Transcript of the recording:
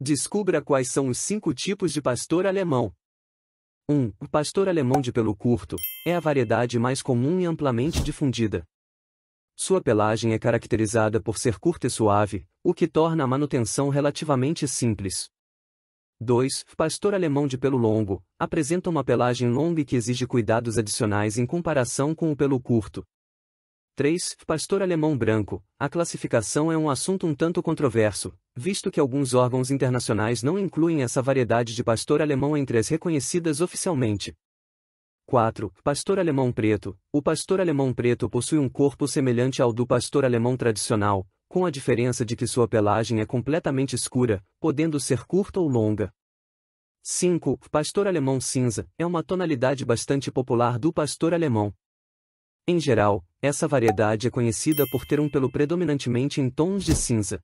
Descubra quais são os cinco tipos de pastor alemão. 1. O pastor alemão de pelo curto é a variedade mais comum e amplamente difundida. Sua pelagem é caracterizada por ser curta e suave, o que torna a manutenção relativamente simples. 2. Pastor alemão de pelo longo apresenta uma pelagem longa e que exige cuidados adicionais em comparação com o pelo curto, 3. Pastor alemão branco. A classificação é um assunto um tanto controverso, visto que alguns órgãos internacionais não incluem essa variedade de pastor alemão entre as reconhecidas oficialmente. 4. Pastor alemão preto. O pastor alemão preto possui um corpo semelhante ao do pastor alemão tradicional, com a diferença de que sua pelagem é completamente escura, podendo ser curta ou longa. 5. Pastor alemão cinza é uma tonalidade bastante popular do pastor alemão. Em geral, essa variedade é conhecida por ter um pelo predominantemente em tons de cinza.